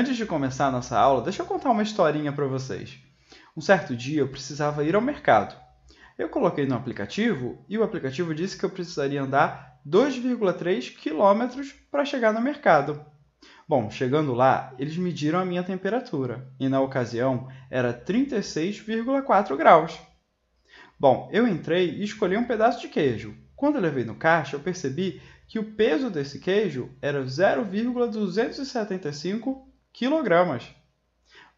Antes de começar a nossa aula, deixa eu contar uma historinha para vocês. Um certo dia eu precisava ir ao mercado. Eu coloquei no aplicativo e o aplicativo disse que eu precisaria andar 2,3 quilômetros para chegar no mercado. Bom, chegando lá, eles mediram a minha temperatura e na ocasião era 36,4 graus. Bom, eu entrei e escolhi um pedaço de queijo. Quando eu levei no caixa, eu percebi que o peso desse queijo era 0,275 quilogramas.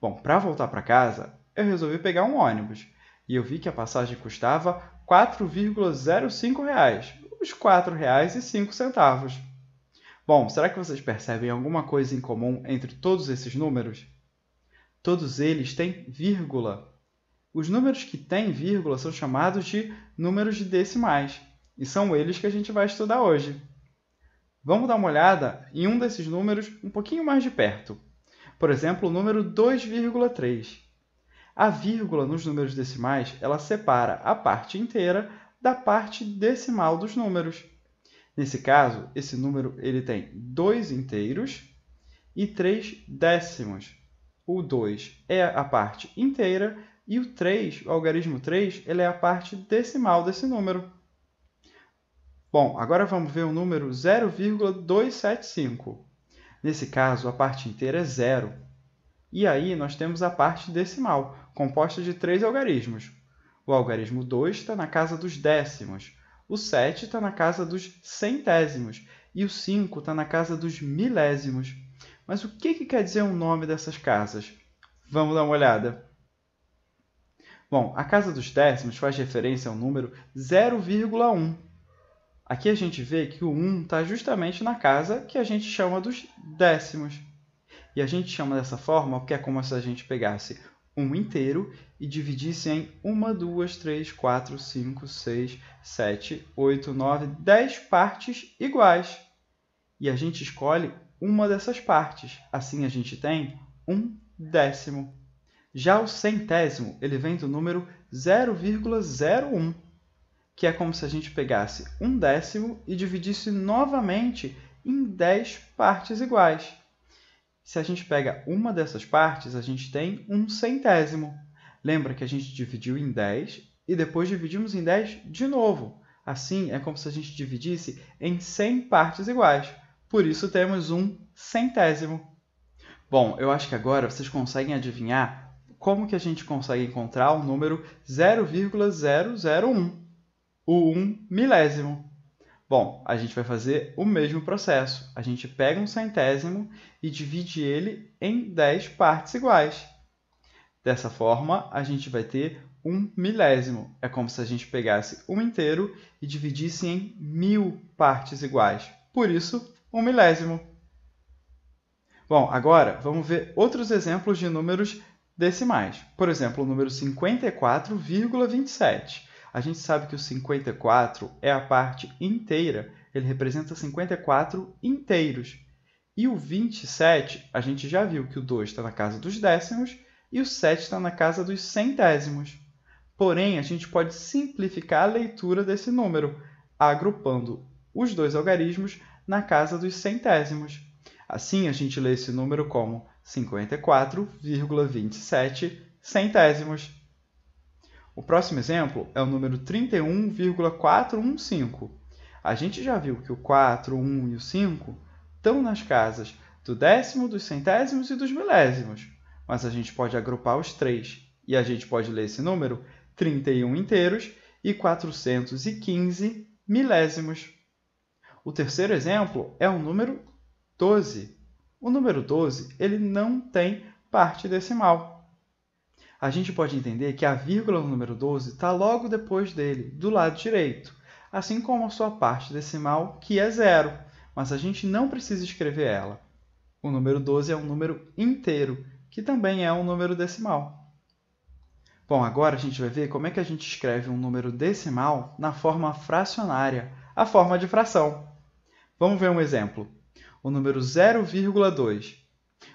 Bom, para voltar para casa, eu resolvi pegar um ônibus e eu vi que a passagem custava 4,05 reais, os R$ 4,05. Bom, será que vocês percebem alguma coisa em comum entre todos esses números? Todos eles têm vírgula. Os números que têm vírgula são chamados de números decimais, e são eles que a gente vai estudar hoje. Vamos dar uma olhada em um desses números um pouquinho mais de perto. Por exemplo, o número 2,3. A vírgula nos números decimais, ela separa a parte inteira da parte decimal dos números. Nesse caso, esse número ele tem 2 inteiros e 3 décimos. O 2 é a parte inteira e o 3, o algarismo 3, ele é a parte decimal desse número. Bom, agora vamos ver o número 0,275. Nesse caso, a parte inteira é zero. E aí nós temos a parte decimal, composta de três algarismos. O algarismo 2 está na casa dos décimos, o 7 está na casa dos centésimos e o 5 está na casa dos milésimos. Mas o que, que quer dizer o nome dessas casas? Vamos dar uma olhada. Bom, a casa dos décimos faz referência ao número 0,1 Aqui a gente vê que o 1 está justamente na casa que a gente chama dos décimos. E a gente chama dessa forma porque é como se a gente pegasse 1 inteiro e dividisse em 1, 2, 3, 4, 5, 6, 7, 8, 9, 10 partes iguais. E a gente escolhe uma dessas partes. Assim a gente tem um décimo. Já o centésimo, ele vem do número 0,01 que é como se a gente pegasse um décimo e dividisse novamente em 10 partes iguais. Se a gente pega uma dessas partes, a gente tem um centésimo. Lembra que a gente dividiu em 10 e depois dividimos em 10 de novo. Assim, é como se a gente dividisse em 100 partes iguais. Por isso temos um centésimo. Bom, eu acho que agora vocês conseguem adivinhar como que a gente consegue encontrar o número 0,001 o 1 milésimo. Bom, a gente vai fazer o mesmo processo. A gente pega um centésimo e divide ele em 10 partes iguais. Dessa forma, a gente vai ter um milésimo. É como se a gente pegasse um inteiro e dividisse em mil partes iguais. Por isso, um milésimo. Bom, agora vamos ver outros exemplos de números decimais. Por exemplo, o número 54,27. A gente sabe que o 54 é a parte inteira, ele representa 54 inteiros. E o 27, a gente já viu que o 2 está na casa dos décimos e o 7 está na casa dos centésimos. Porém, a gente pode simplificar a leitura desse número, agrupando os dois algarismos na casa dos centésimos. Assim, a gente lê esse número como 54,27 centésimos. O próximo exemplo é o número 31,415. A gente já viu que o 4, o 1 e o 5 estão nas casas do décimo, dos centésimos e dos milésimos, mas a gente pode agrupar os três e a gente pode ler esse número 31 inteiros e 415 milésimos. O terceiro exemplo é o número 12. O número 12 ele não tem parte decimal a gente pode entender que a vírgula no número 12 está logo depois dele, do lado direito, assim como a sua parte decimal, que é zero, mas a gente não precisa escrever ela. O número 12 é um número inteiro, que também é um número decimal. Bom, agora a gente vai ver como é que a gente escreve um número decimal na forma fracionária, a forma de fração. Vamos ver um exemplo. O número 0,2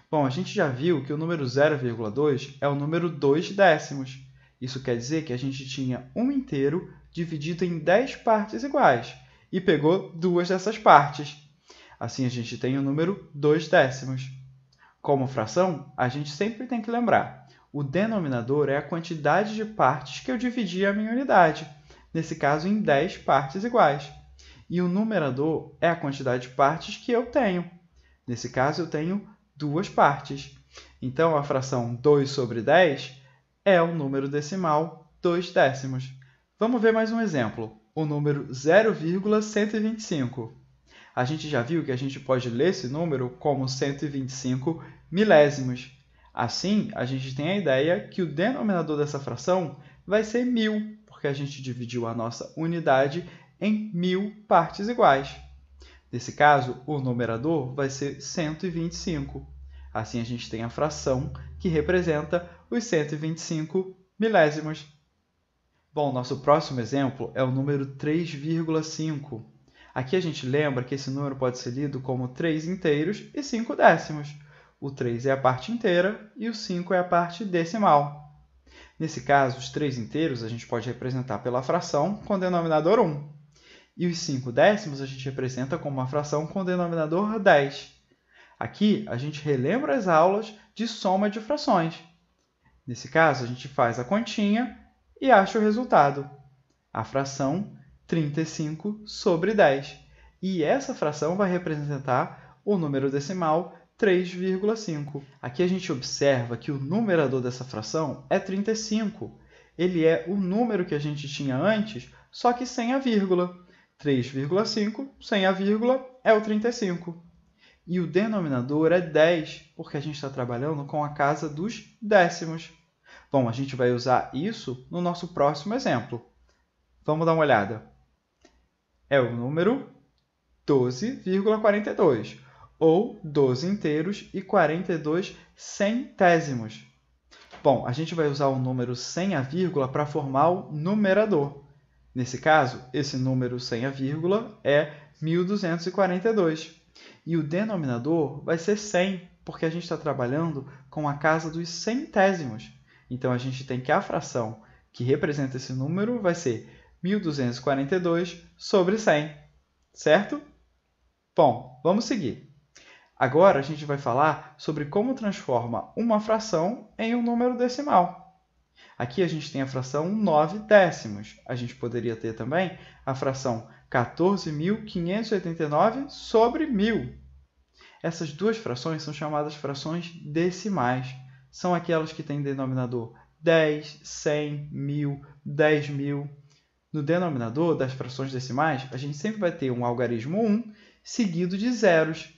Bom, a gente já viu que o número 0,2 é o número 2 décimos. Isso quer dizer que a gente tinha 1 um inteiro dividido em 10 partes iguais e pegou duas dessas partes. Assim, a gente tem o número 2 décimos. Como fração, a gente sempre tem que lembrar: o denominador é a quantidade de partes que eu dividi a minha unidade, nesse caso em 10 partes iguais. E o numerador é a quantidade de partes que eu tenho. Nesse caso, eu tenho duas partes. Então, a fração 2 sobre 10 é o um número decimal 2 décimos. Vamos ver mais um exemplo, o número 0,125. A gente já viu que a gente pode ler esse número como 125 milésimos. Assim, a gente tem a ideia que o denominador dessa fração vai ser mil, porque a gente dividiu a nossa unidade em mil partes iguais. Nesse caso, o numerador vai ser 125. Assim, a gente tem a fração que representa os 125 milésimos. Bom, nosso próximo exemplo é o número 3,5. Aqui a gente lembra que esse número pode ser lido como 3 inteiros e 5 décimos. O 3 é a parte inteira e o 5 é a parte decimal. Nesse caso, os 3 inteiros a gente pode representar pela fração com denominador 1 e os 5 décimos a gente representa como uma fração com o denominador 10. Aqui, a gente relembra as aulas de soma de frações. Nesse caso, a gente faz a continha e acha o resultado, a fração 35 sobre 10. E essa fração vai representar o número decimal 3,5. Aqui a gente observa que o numerador dessa fração é 35. Ele é o número que a gente tinha antes, só que sem a vírgula. 3,5 sem a vírgula é o 35. E o denominador é 10, porque a gente está trabalhando com a casa dos décimos. Bom, a gente vai usar isso no nosso próximo exemplo. Vamos dar uma olhada. É o número 12,42, ou 12 inteiros e 42 centésimos. Bom, a gente vai usar o número sem a vírgula para formar o numerador. Nesse caso, esse número sem a vírgula é 1242. E o denominador vai ser 100, porque a gente está trabalhando com a casa dos centésimos. Então a gente tem que a fração que representa esse número vai ser 1242 sobre 100, certo? Bom, vamos seguir. Agora a gente vai falar sobre como transforma uma fração em um número decimal. Aqui a gente tem a fração 9 décimos. A gente poderia ter também a fração 14.589 sobre 1.000. Essas duas frações são chamadas frações decimais. São aquelas que têm denominador 10, 100, 1.000, 10.000. No denominador das frações decimais, a gente sempre vai ter um algarismo 1 seguido de zeros.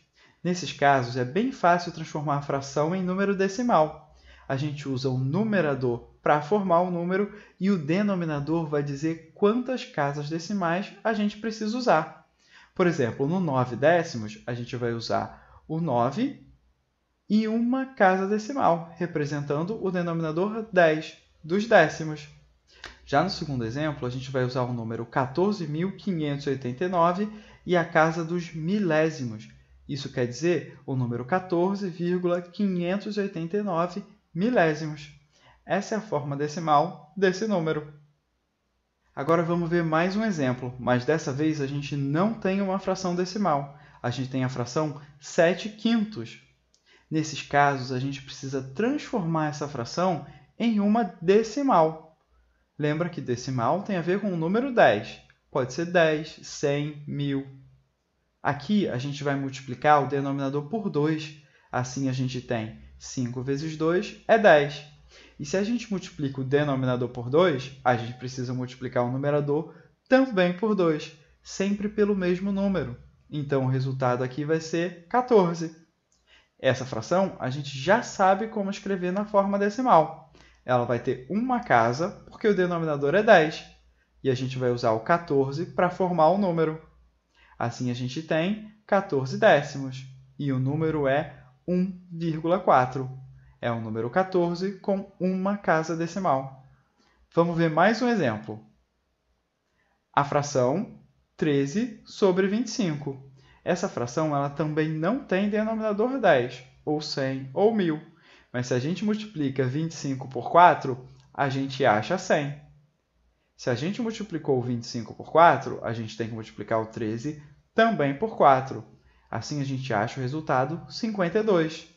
Nesses casos, é bem fácil transformar a fração em número decimal. A gente usa o numerador para formar o número e o denominador vai dizer quantas casas decimais a gente precisa usar. Por exemplo, no 9 décimos, a gente vai usar o 9 e uma casa decimal, representando o denominador 10 dos décimos. Já no segundo exemplo, a gente vai usar o número 14.589 e a casa dos milésimos. Isso quer dizer o número 14,589 milésimos. Essa é a forma decimal desse número. Agora vamos ver mais um exemplo, mas dessa vez a gente não tem uma fração decimal. A gente tem a fração 7 quintos. Nesses casos, a gente precisa transformar essa fração em uma decimal. Lembra que decimal tem a ver com o número 10. Pode ser 10, 100, 1000. Aqui, a gente vai multiplicar o denominador por 2. Assim, a gente tem 5 vezes 2 é 10. E se a gente multiplica o denominador por 2, a gente precisa multiplicar o numerador também por 2, sempre pelo mesmo número. Então o resultado aqui vai ser 14. Essa fração a gente já sabe como escrever na forma decimal. Ela vai ter uma casa, porque o denominador é 10, e a gente vai usar o 14 para formar o número. Assim a gente tem 14 décimos, e o número é 1,4 é o número 14 com uma casa decimal. Vamos ver mais um exemplo. A fração 13 sobre 25. Essa fração ela também não tem denominador 10, ou 100, ou 1000. Mas se a gente multiplica 25 por 4, a gente acha 100. Se a gente multiplicou 25 por 4, a gente tem que multiplicar o 13 também por 4. Assim a gente acha o resultado 52.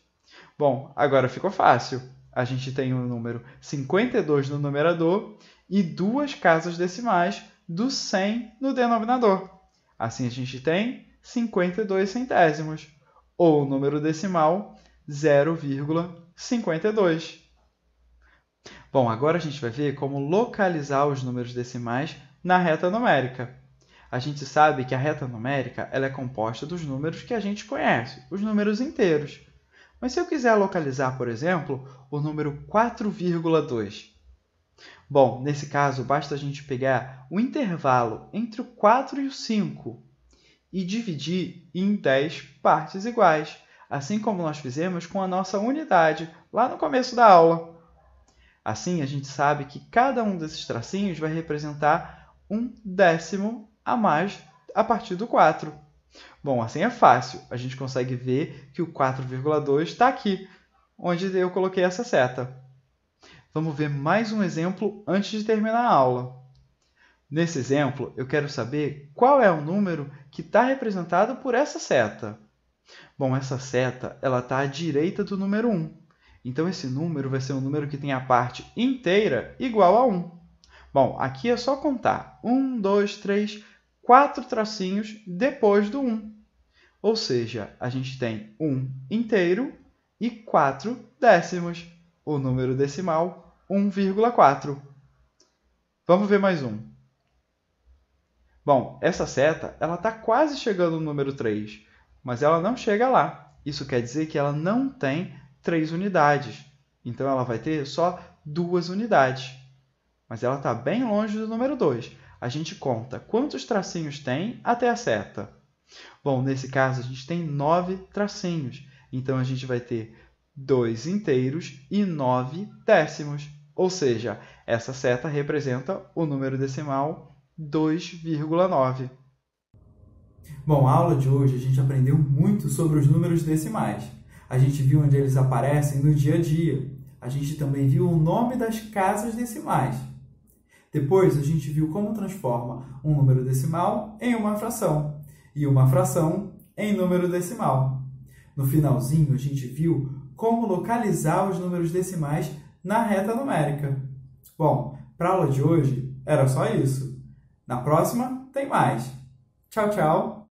Bom, agora ficou fácil. A gente tem o número 52 no numerador e duas casas decimais do 100 no denominador. Assim a gente tem 52 centésimos, ou o número decimal 0,52. Bom, agora a gente vai ver como localizar os números decimais na reta numérica. A gente sabe que a reta numérica ela é composta dos números que a gente conhece, os números inteiros. Mas se eu quiser localizar, por exemplo, o número 4,2, Bom, nesse caso, basta a gente pegar o intervalo entre o 4 e o 5 e dividir em 10 partes iguais, assim como nós fizemos com a nossa unidade lá no começo da aula. Assim, a gente sabe que cada um desses tracinhos vai representar um décimo a mais a partir do 4. Bom, assim é fácil. A gente consegue ver que o 4,2 está aqui, onde eu coloquei essa seta. Vamos ver mais um exemplo antes de terminar a aula. Nesse exemplo, eu quero saber qual é o número que está representado por essa seta. Bom, essa seta está à direita do número 1. Então, esse número vai ser um número que tem a parte inteira igual a 1. Bom, aqui é só contar. 1, 2, 3, quatro tracinhos depois do 1. Ou seja, a gente tem 1 inteiro e 4 décimos, o número decimal 1,4. Vamos ver mais um. Bom, essa seta ela está quase chegando no número 3, mas ela não chega lá. Isso quer dizer que ela não tem 3 unidades. Então ela vai ter só duas unidades. Mas ela está bem longe do número 2 a gente conta quantos tracinhos tem até a seta. Bom, nesse caso a gente tem nove tracinhos, então a gente vai ter dois inteiros e nove décimos, ou seja, essa seta representa o número decimal 2,9. Bom, a aula de hoje a gente aprendeu muito sobre os números decimais. A gente viu onde eles aparecem no dia a dia. A gente também viu o nome das casas decimais. Depois a gente viu como transforma um número decimal em uma fração e uma fração em número decimal. No finalzinho a gente viu como localizar os números decimais na reta numérica. Bom, para a aula de hoje era só isso. Na próxima tem mais. Tchau, tchau!